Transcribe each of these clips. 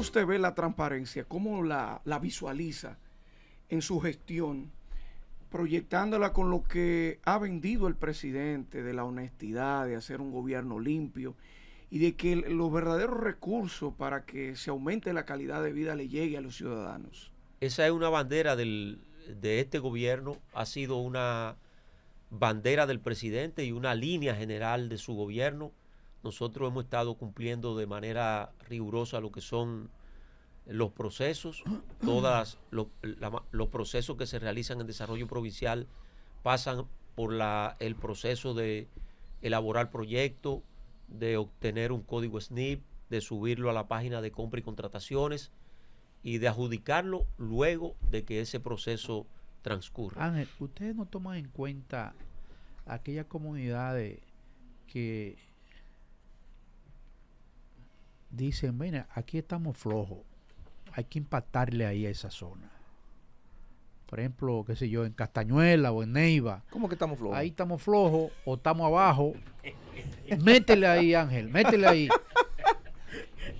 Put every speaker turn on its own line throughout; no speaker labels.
usted ve la transparencia? ¿Cómo la, visualiza en su gestión? Proyectándola con lo que ha vendido el presidente de la honestidad, de hacer un gobierno limpio y de que los verdaderos recursos para que se aumente la calidad de vida le llegue a los
ciudadanos. Esa es una bandera de este gobierno, ha sido una bandera del presidente y una línea general de su gobierno nosotros hemos estado cumpliendo de manera rigurosa lo que son los procesos, todos los procesos que se realizan en desarrollo provincial pasan por la, el proceso de elaborar proyectos, de obtener un código SNIP, de subirlo a la página de compra y contrataciones y de adjudicarlo luego de que ese proceso transcurra.
Ángel, ustedes no toman en cuenta aquellas comunidades que dicen, mira, aquí estamos flojos, hay que impactarle ahí a esa zona. Por ejemplo, qué sé yo, en Castañuela o en Neiva. ¿Cómo que estamos flojos? Ahí estamos flojos o estamos abajo. métele ahí, Ángel, métele ahí.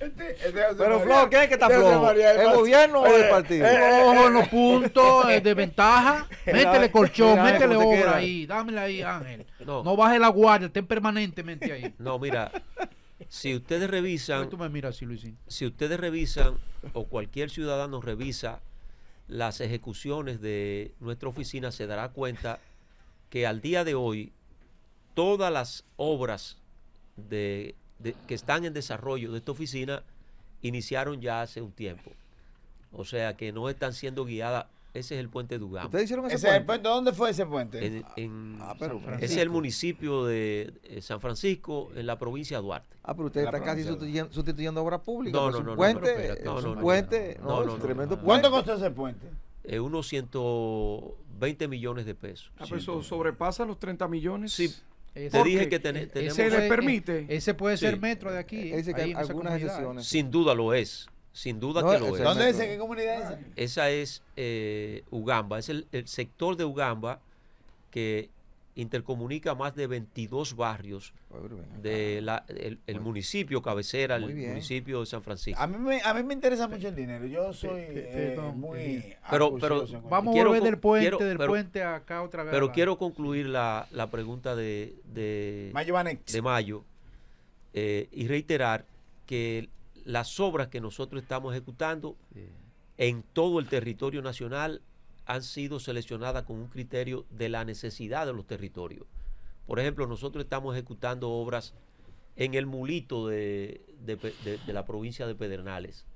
Este, este Pero flojo ¿qué es que está flojo? ¿El gobierno
o eh, el partido? Eh, eh, Ojo en los puntos de ventaja. Métele colchón, métele obra ahí. Dámela ahí, Ángel. no baje la guardia, estén permanentemente
ahí. No, mira, si ustedes revisan. Si ustedes revisan, o cualquier ciudadano revisa las ejecuciones de nuestra oficina, se dará cuenta que al día de hoy, todas las obras que están en desarrollo de esta oficina iniciaron ya hace un tiempo. O sea que no están siendo guiadas ese es el puente Dugamo. ¿Ustedes ese, puente?
¿Dónde fue ese puente? ah, ah ese es el
municipio de San Francisco, en la provincia de Duarte. Ah, pero ustedes están casi
sustituyendo, sustituyendo, obras públicas. No, no, no. Puente, no,
¿Cuánto costó ese puente? Eh, unos 120 millones de pesos. Ah, eso
sobrepasa los 30 millones. Sí. Te dije que tenemos... Ese le permite. Ese puede ser
metro de aquí. Ese que algunas excepciones.
Sin duda lo es sin duda que lo es. ¿Dónde es? qué comunidad es? Esa es eh, Ugamba. Es el, sector de Ugamba que intercomunica más de 22 barrios del el municipio cabecera, el municipio de San Francisco. A mí
me, a mí me interesa mucho el dinero. Yo soy eh, muy... Eh, pero, vamos quiero, a volver del puente, del puente acá otra vez. Pero
quiero concluir la, la pregunta de, de Mayo. De Mayo y reiterar que las obras que nosotros estamos ejecutando en todo el territorio nacional han sido seleccionadas con un criterio de la necesidad de los territorios. Por ejemplo, nosotros estamos ejecutando obras en el mulito de, la provincia de Pedernales.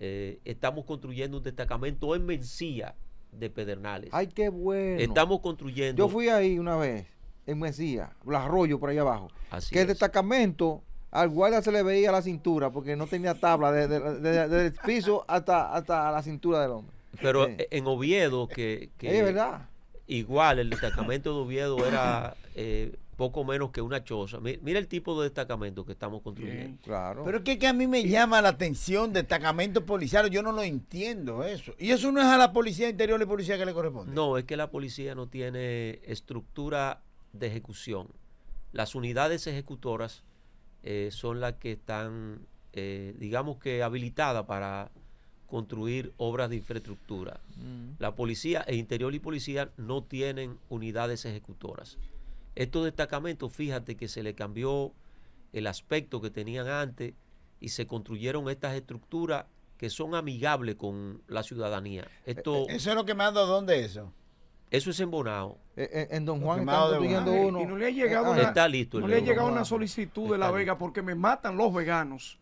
Eh, estamos construyendo un destacamento en Mencía de Pedernales. ¡Ay, qué bueno! Estamos construyendo... Yo fui
ahí una vez, en Mencía, el Arroyo, por ahí abajo. qué destacamento al se le veía la cintura porque no tenía tabla desde, el piso hasta, hasta la cintura del hombre.
Pero en Oviedo, que, es verdad. igual el destacamento de Oviedo era eh, poco menos que una choza. Mira el tipo de destacamento que estamos construyendo. claro. Pero
es que, a mí me llama la atención destacamento policial, yo no lo entiendo eso. Y eso no es a la policía interior la policía que le corresponde.
No, es que la policía no tiene estructura de ejecución. Las unidades ejecutoras eh, son las que están, eh, digamos que, habilitadas para construir obras de infraestructura. Mm. La policía el interior y policía no tienen unidades ejecutoras. Estos destacamentos, fíjate que se le cambió el aspecto que tenían antes y se construyeron estas estructuras que son amigables con la ciudadanía. Eh, Esto, eso es lo que manda dónde eso. Eso es embonado. Eh, eh, en,
Don Juan está uno. Y no le ha llegado, ah, una, le ha llegado una solicitud de La Vega porque me matan los veganos.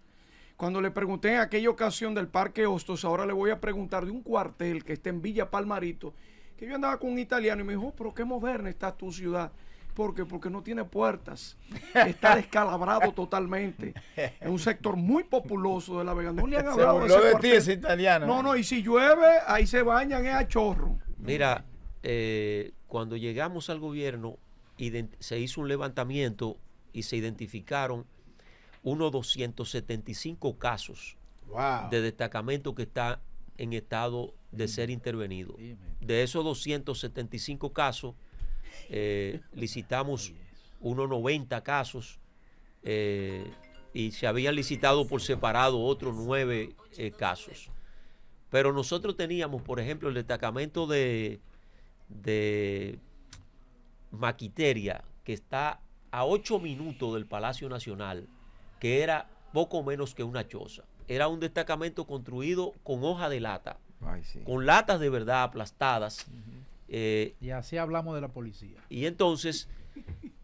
Cuando le pregunté en aquella ocasión del Parque Hostos, ahora le voy a preguntar de un cuartel que está en Villa Palmarito, que yo andaba con un italiano y me dijo, oh, pero qué moderna está tu ciudad. ¿Por qué? Porque no tiene puertas. Está descalabrado totalmente. Es un sector muy populoso de La Vega. No le han hablado ese italiano. No, no, y si llueve, ahí se bañan, es a chorro.
Mira, eh, cuando llegamos al gobierno, se hizo un levantamiento y se identificaron unos 275 casos de destacamento que está en estado de mm. ser intervenido. De esos 275 casos, eh, licitamos unos 90 casos eh, y se habían licitado por separado otros 9 casos. Pero nosotros teníamos, por ejemplo, el destacamento de de Maquiteria, que está a ocho minutos del Palacio Nacional, que era poco menos que una choza. Era un destacamento construido con hoja de lata, con latas de verdad aplastadas. Eh, y así hablamos de la policía. Y entonces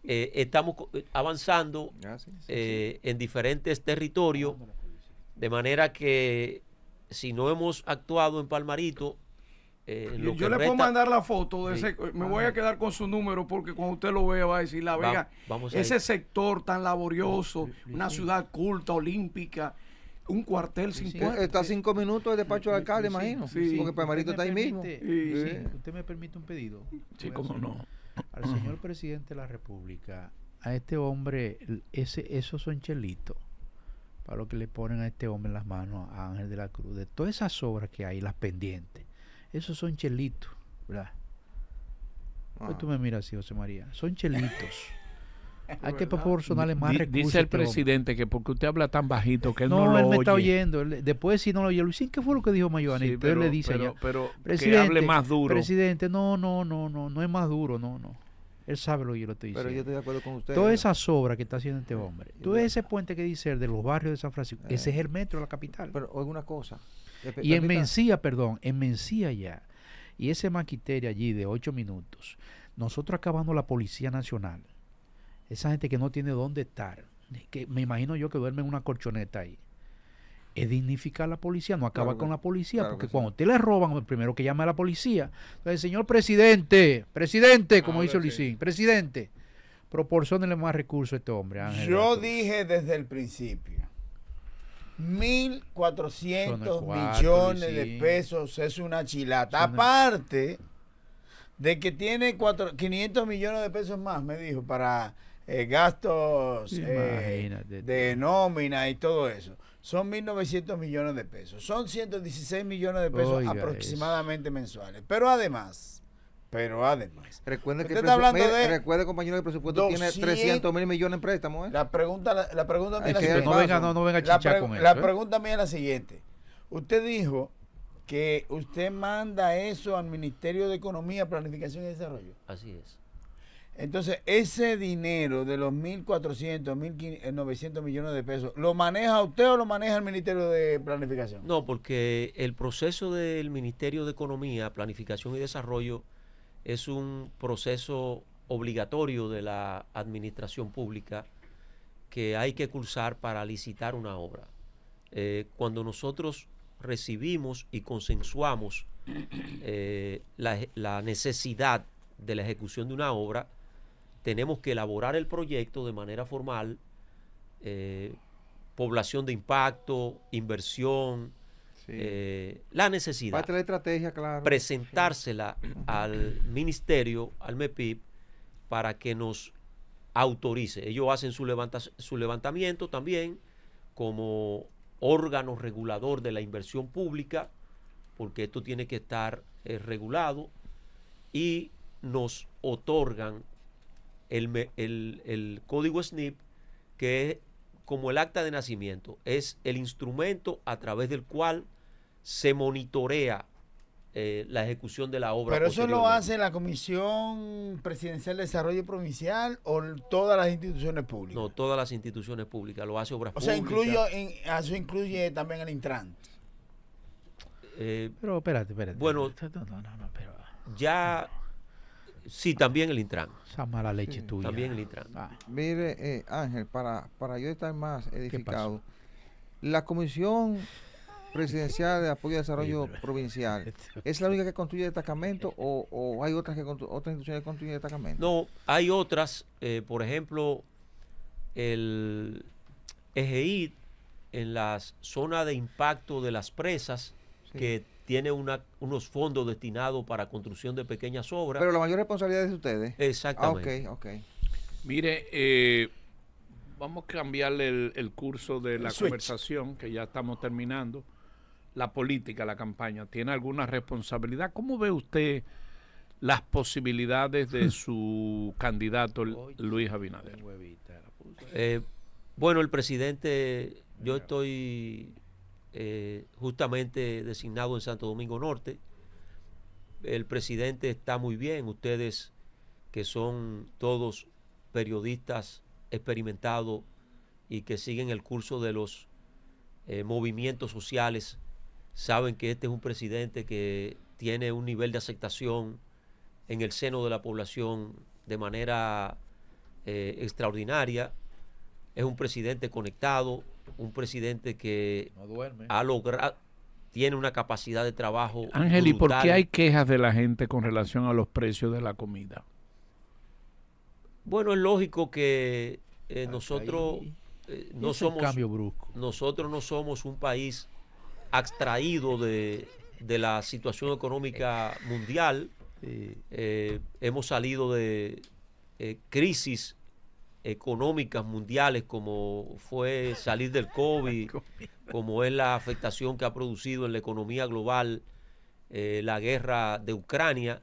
eh, estamos eh, avanzando ah, en diferentes territorios, de manera que si no hemos actuado en Palmarito, eh, yo le puedo mandar la
foto me voy a quedar con su número porque cuando usted lo vea va a decir la Vega, ese sector tan laborioso, una ciudad culta, olímpica, un cuartel sin Está a cinco minutos del despacho de alcalde, imagino. porque Porque Marito está ahí mismo. Usted me permite un pedido. Sí, cómo no. Al
señor presidente de la República, a este hombre, ese, esos son chelitos para lo que le ponen a este hombre en las manos a Ángel de la Cruz, de todas esas obras que hay, las
pendientes
esos son chelitos, ¿verdad? Pues ah. tú me miras así, José María. Son chelitos. Hay que proporcionarle más recursos. Dice este el
presidente que porque usted habla tan bajito que él no, no él me está
oyendo. después si no lo oye, Luisín, ¿qué fue lo que dijo Mayoani? le dice pero, pero presidente, que hable más duro. Presidente, no, no, no, no, no es más duro, no, no. Él sabe lo que yo le estoy diciendo. Pero yo estoy
de acuerdo con
usted. Toda ¿eh? esa
sobra que está haciendo este hombre, todo ese puente que dice el de los barrios de San Francisco, eh. ese es el
metro de la capital. Pero oiga una cosa, y en
Mencía, perdón, en Mencía ya. Y ese maquiterio allí de ocho minutos. Nosotros acabamos la Policía Nacional. Esa gente que no tiene dónde estar. Que me imagino yo que duerme en una colchoneta ahí. Es dignificar la policía, no acaba con la policía, porque cuando te usted le roban, el primero que llama a la policía. Entonces, señor presidente, presidente, como ah, dice pues Luisín, presidente, proporcionenle más recursos a este hombre. Yo
dije desde el principio 1.400 millones de pesos es una chilata. Aparte de que tiene 500 millones de pesos más, me dijo, para eh, gastos eh, de nómina y todo eso. Son 1.900 millones de pesos. Son 116 millones de pesos aproximadamente mensuales. Pero además, pero además, recuerde que está hablando de
recuerde, compañero, que el
presupuesto tiene 300 mil millones en préstamos. ¿eh? La pregunta, la, pregunta es la
siguiente.
a La ¿eh? pregunta
mía es la siguiente. Usted dijo que usted manda eso al Ministerio de Economía, Planificación y Desarrollo. Así es. Entonces, ese dinero de los 1.400, 1.900 eh, millones de pesos,
¿lo maneja usted o lo maneja el Ministerio de Planificación? No, porque el proceso del Ministerio de Economía, Planificación y Desarrollo es un proceso obligatorio de la administración pública que hay que cursar para licitar una obra. Eh, cuando nosotros recibimos y consensuamos eh, la, necesidad de la ejecución de una obra, tenemos que elaborar el proyecto de manera formal, eh, población de impacto, inversión, eh, la necesidad. de estrategia, Presentársela al ministerio, al MEPIP, para que nos autorice. Ellos hacen su, su levantamiento también como órgano regulador de la inversión pública, porque esto tiene que estar eh, regulado, y nos otorgan el, el código SNIP, que es como el acta de nacimiento, es el instrumento a través del cual se monitorea eh, la ejecución de la obra. Pero eso lo hace
la Comisión Presidencial de Desarrollo Provincial o todas las instituciones
públicas. No, todas las instituciones públicas, lo hace obras públicas. O
sea, ah, eso incluye también el Intran.
Eh, pero espérate, espérate. Bueno, ya... Sí, también el Intran. Esa mala leche tuya. También el Intran. Ah.
Mire, eh, Ángel, para, para yo estar más edificado, la Comisión Presidencial de Apoyo al Desarrollo Provincial. Este ¿Es la única que construye destacamento o, hay otras, que, otras instituciones que construyen destacamento?
No, hay otras. Eh, por ejemplo, el EGI en la zona de impacto de las presas que tiene unos fondos destinados para construcción de pequeñas obras. Pero la
mayor responsabilidad es de ustedes. Ah, Exactamente.
ok, Mire, eh, vamos a cambiarle el, curso
de la conversación, que ya estamos terminando la política, la campaña, tiene alguna responsabilidad. ¿Cómo ve usted las posibilidades de hmm. su
candidato Luis Abinader? Eh, bueno, el presidente, yo estoy eh, justamente designado en Santo Domingo Norte. El presidente está muy bien, ustedes que son todos periodistas experimentados y que siguen el curso de los eh, movimientos sociales saben que este es un presidente que tiene un nivel de aceptación en el seno de la población de manera eh, extraordinaria. Es un presidente conectado, un presidente que ha logrado tiene una capacidad de trabajo. Ángel, ¿y por qué hay
quejas de la gente con relación a los precios de la comida?
Bueno, es lógico que eh, nosotros eh, no somos nosotros no somos un país Extraído de, la situación económica mundial. Eh, eh, hemos salido de eh, crisis económicas mundiales como fue salir del COVID, como es la afectación que ha producido en la economía global la guerra de Ucrania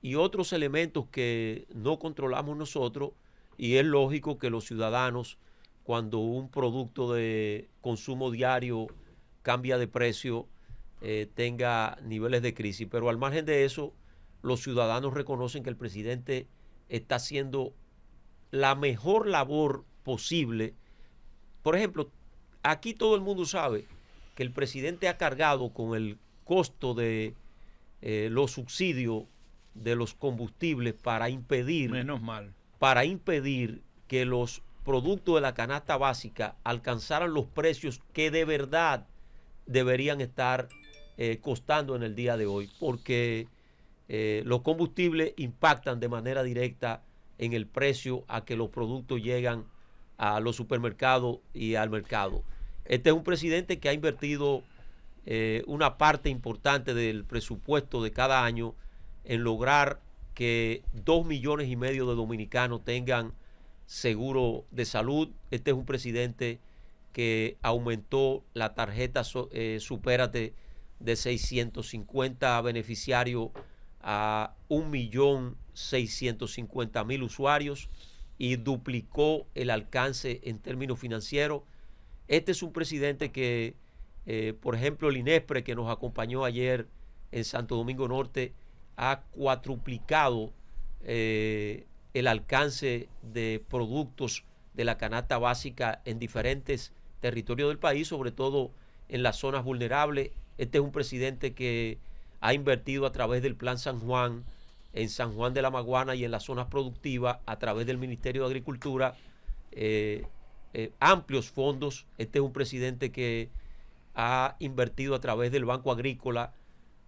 y otros elementos que no controlamos nosotros y es lógico que los ciudadanos cuando un producto de consumo diario cambia de precio, eh, tenga niveles de crisis. Pero al margen de eso, los ciudadanos reconocen que el presidente está haciendo la mejor labor posible. Por ejemplo, aquí todo el mundo sabe que el presidente ha cargado con el costo de eh, los subsidios de los combustibles para impedir menos para impedir que los productos de la canasta básica alcanzaran los precios que de verdad deberían estar eh, costando en el día de hoy, porque eh, los combustibles impactan de manera directa en el precio a que los productos llegan a los supermercados y al mercado. Este es un presidente que ha invertido eh, una parte importante del presupuesto de cada año en lograr que dos millones y medio de dominicanos tengan seguro de salud. Este es un presidente que aumentó la tarjeta eh, Supérate de 650 beneficiarios a 1.650.000 usuarios y duplicó el alcance en términos financieros. Este es un presidente que, eh, por ejemplo, el INESPRE, que nos acompañó ayer en Santo Domingo Norte, ha cuatruplicado eh, el alcance de productos de la canasta básica en diferentes territorio del país, sobre todo en las zonas vulnerables. Este es un presidente que ha invertido a través del Plan San Juan, en San Juan de la Maguana y en las zonas productivas, a través del Ministerio de Agricultura, eh, eh, amplios fondos. Este es un presidente que ha invertido a través del Banco Agrícola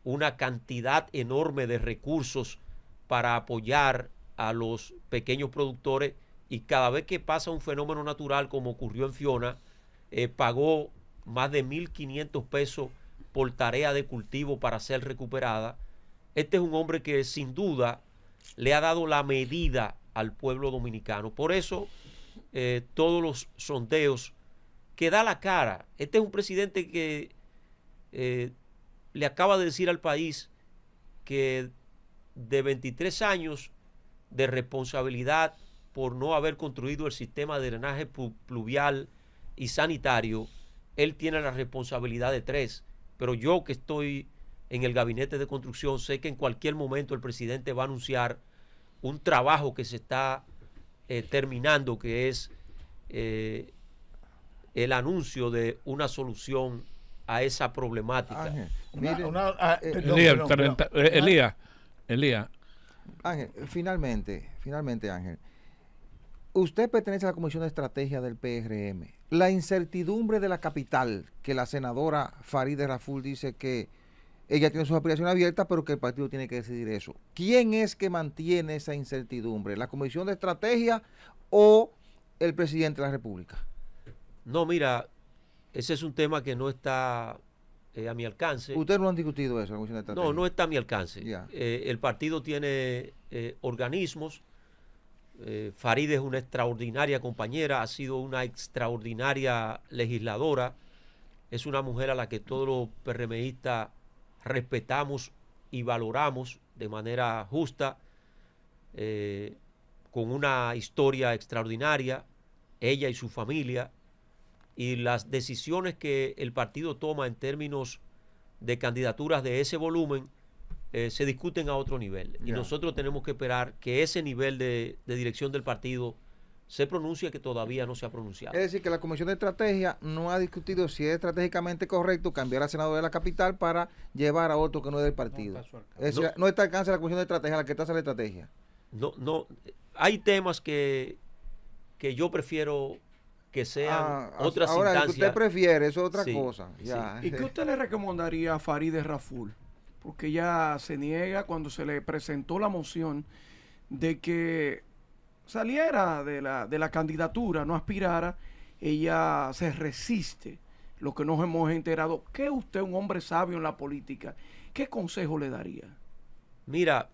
una cantidad enorme de recursos para apoyar a los pequeños productores y cada vez que pasa un fenómeno natural como ocurrió en Fiona, eh, pagó más de 1.500 pesos por tarea de cultivo para ser recuperada. Este es un hombre que sin duda le ha dado la medida al pueblo dominicano. Por eso eh, todos los sondeos que da la cara. Este es un presidente que eh, le acaba de decir al país que de 23 años de responsabilidad por no haber construido el sistema de drenaje pluvial y sanitario, él tiene la responsabilidad de tres. Pero yo que estoy en el gabinete de construcción, sé que en cualquier momento el presidente va a anunciar un trabajo que se está eh, terminando, que es eh, el anuncio de una solución a esa problemática.
Elías,
Elías.
Ángel, finalmente, finalmente Ángel, usted pertenece a la Comisión de Estrategia del PRM la incertidumbre de la capital, que la senadora Farideh Raful dice que ella tiene sus aspiraciones abiertas, pero que el partido tiene que decidir eso. ¿Quién es que mantiene esa incertidumbre? ¿La Comisión de Estrategia o el presidente de la República?
No, mira, ese es un tema que no está eh, a mi alcance. Ustedes
no han discutido eso, la Comisión de Estrategia. No, no
está a mi alcance. Eh, el partido tiene eh, organismos eh, Faride es una extraordinaria compañera, ha sido una extraordinaria legisladora, es una mujer a la que todos los PRMistas respetamos y valoramos de manera justa, eh, con una historia extraordinaria, ella y su familia, y las decisiones que el partido toma en términos de candidaturas de ese volumen eh, se discuten a otro nivel. Y nosotros tenemos que esperar que ese nivel de, dirección del partido se pronuncie, que todavía no se ha pronunciado.
Es decir, que la Comisión de Estrategia no ha discutido si es estratégicamente correcto cambiar al senador de la capital para llevar a otro que no es del partido. No está, al alcance la Comisión de Estrategia, la que está la estrategia.
No, no. Hay temas que, que yo prefiero que sean ah, otras ahora, instancias. que usted prefiere, eso es otra cosa. ¿Y qué
usted le recomendaría a Farideh Raful? porque ella se niega cuando se le presentó la moción de que saliera de la, candidatura, no aspirara, ella se resiste. Lo que nos hemos enterado, ¿qué usted, un hombre sabio en la política, qué consejo
le daría? Mira,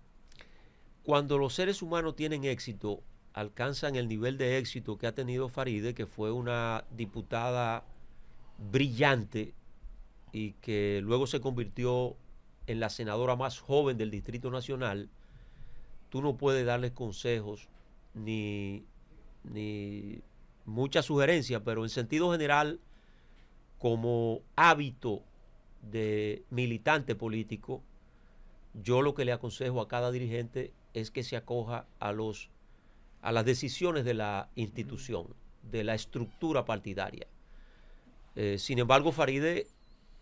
cuando los seres humanos tienen éxito, alcanzan el nivel de éxito que ha tenido Faride, que fue una diputada brillante y que luego se convirtió en la senadora más joven del Distrito Nacional, tú no puedes darle consejos ni, ni muchas sugerencias, pero en sentido general, como hábito de militante político, yo lo que le aconsejo a cada dirigente es que se acoja a los a las decisiones de la institución, de la estructura partidaria. Eh, sin embargo, Faride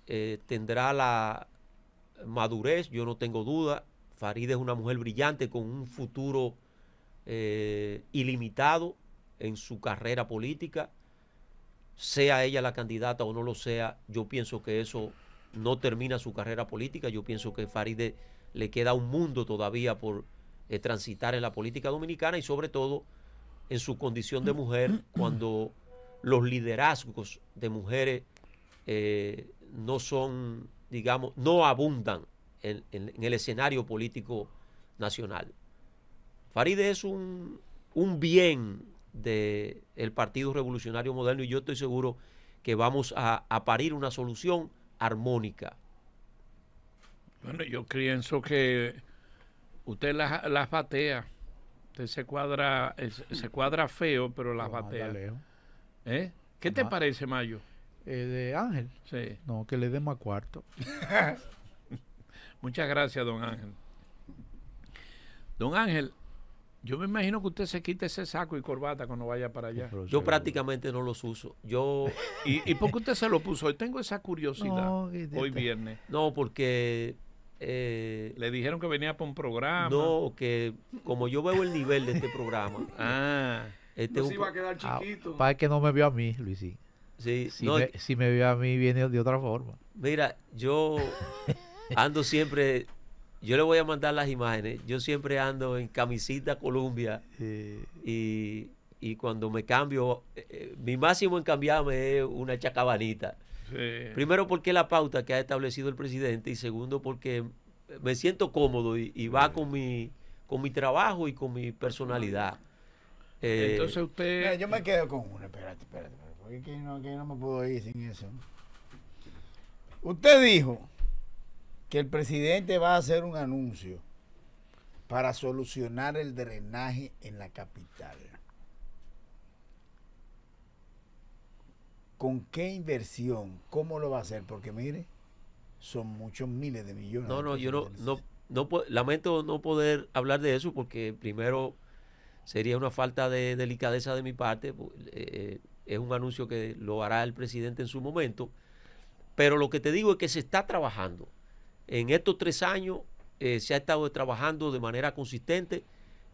eh, tendrá la, madurez, yo no tengo duda. Faride es una mujer brillante con un futuro eh, ilimitado en su carrera política. Sea ella la candidata o no lo sea, yo pienso que eso no termina su carrera política. Yo pienso que Faride le queda un mundo todavía por eh, transitar en la política dominicana y sobre todo en su condición de mujer cuando los liderazgos de mujeres eh, no son digamos, no abundan en, el escenario político nacional. Faride es un, bien del Partido Revolucionario Moderno y yo estoy seguro que vamos a, parir una solución armónica.
Bueno, yo pienso que usted las, batea. Usted se cuadra, se cuadra feo, pero las batea. ¿eh? ¿Eh? ¿Qué te parece, Mayo? Eh, de
Ángel. Sí. No, que le demos a cuarto.
Muchas gracias, don Ángel. Don Ángel, yo me imagino que usted se quite ese saco y corbata cuando vaya para allá. Yo
prácticamente no los uso. Yo ¿Y, ¿Y, por qué usted se lo puso? Hoy tengo esa curiosidad. hoy viernes. No, porque... Eh, le dijeron que venía para un programa. No, que como yo veo el nivel de este programa. ah. Este no iba a quedar ah,
chiquito. para que no me vio a mí, Luisín si, me, si me ve a mí viene de otra forma.
Mira, yo ando siempre, yo le voy a mandar las imágenes, yo siempre ando en camisita Colombia y, y, cuando me cambio, eh, eh, mi máximo en cambiarme es una chacabanita. Primero porque la pauta que ha establecido el presidente y segundo porque me siento cómodo y, va con mi, con mi trabajo y con mi personalidad. Entonces
usted... yo me quedo con una, espérate, espérate no, me puedo ir sin eso. Usted dijo que el presidente va a hacer un anuncio para solucionar el drenaje en la capital. ¿Con qué inversión? ¿Cómo lo va a hacer? Porque mire, son muchos miles de millones. No, no, yo no,
no, lamento no poder hablar de eso porque primero sería una falta de delicadeza de mi parte. Pues, eh, eh, es un anuncio que lo hará el presidente en su momento, pero lo que te digo es que se está trabajando. En estos tres años eh, se ha estado trabajando de manera consistente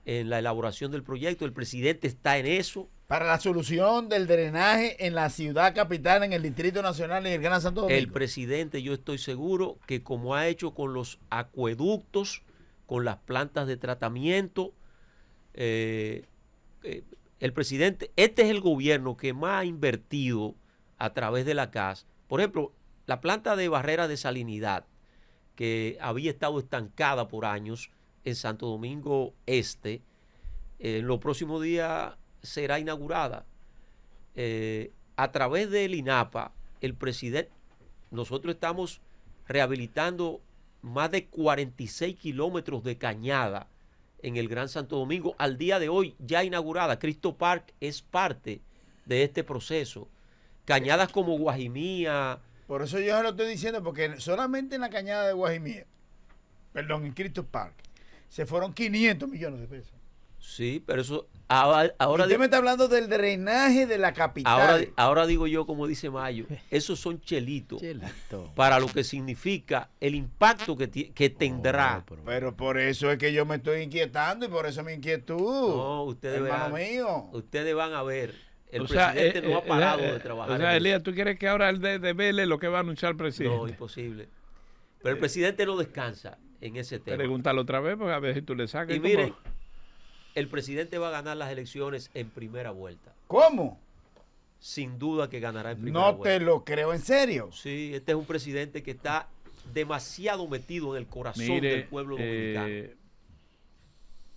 en la elaboración del proyecto, el presidente está en eso.
Para la solución del drenaje en la ciudad capital, en el Distrito Nacional y el Gran Santo Domingo. El
presidente, yo estoy seguro que como ha hecho con los acueductos, con las plantas de tratamiento, eh, eh, el presidente, este es el gobierno que más ha invertido a través de la CAS. Por ejemplo, la planta de barrera de salinidad que había estado estancada por años en Santo Domingo Este, eh, en los próximos días será inaugurada. Eh, a través del INAPA, el presidente, nosotros estamos rehabilitando más de 46 kilómetros de cañada en el Gran Santo Domingo, al día de hoy ya inaugurada. Cristo Park es parte de este proceso. Cañadas como Guajimía. Por eso yo se lo estoy diciendo, porque solamente en la cañada de Guajimía,
perdón, en Cristo Park, se fueron 500 millones de pesos.
Sí, pero eso Ahora, ahora me está
hablando del drenaje de la capital.
Ahora, digo yo, como dice Mayo, esos son chelitos para lo que significa el impacto que, tendrá. Oh,
pero, por eso es que
yo me estoy inquietando y por eso mi inquietud. No, ustedes hermano mío. Ustedes van a ver. El presidente eh, no eh, ha eh, parado de trabajar. O
sea, ¿tú quieres que ahora el de, de lo que va a anunciar el presidente? No,
imposible. Pero el presidente no descansa en ese tema. Pregúntalo otra vez, porque a ver si tú le sacas. Y miren, el presidente va a ganar las elecciones en primera vuelta. ¿Cómo? Sin duda que ganará en primera vuelta. No te lo creo en serio. Sí, este es un presidente que está demasiado metido en el corazón del pueblo eh,
dominicano.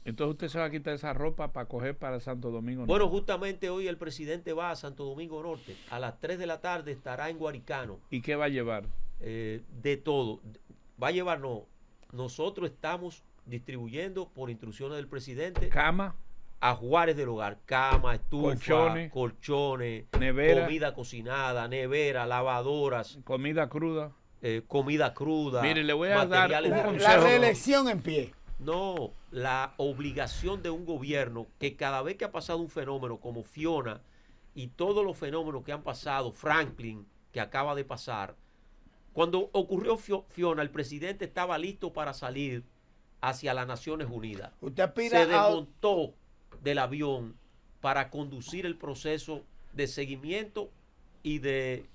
entonces usted se va a quitar esa ropa para coger para
Santo Domingo Norte. Bueno, justamente hoy el presidente va a Santo Domingo Norte. A las 3 de la tarde estará en Guaricano. ¿Y qué va a llevar? Eh, de todo. Va a llevar, no. Nosotros estamos distribuyendo por instrucciones del presidente. Cama. A Juárez del hogar, cama, estufa, colchones, comida cocinada, nevera, lavadoras, comida cruda, eh, comida cruda. Mire, le voy a dar La reelección en pie. No, la obligación de un gobierno que cada vez que ha pasado un fenómeno como Fiona y todos los fenómenos que han pasado, Franklin, que acaba de pasar, cuando ocurrió Fiona, el presidente estaba listo para salir hacia las Naciones Unidas. Usted Se desmontó del avión para conducir el proceso de seguimiento y de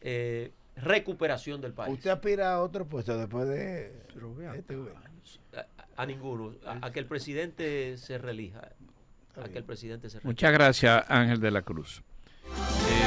eh, recuperación del país. ¿Usted
aspira a otro puesto después de este
a, ninguno, a, que el presidente se relija. presidente Muchas
gracias, Ángel de la Cruz. Eh,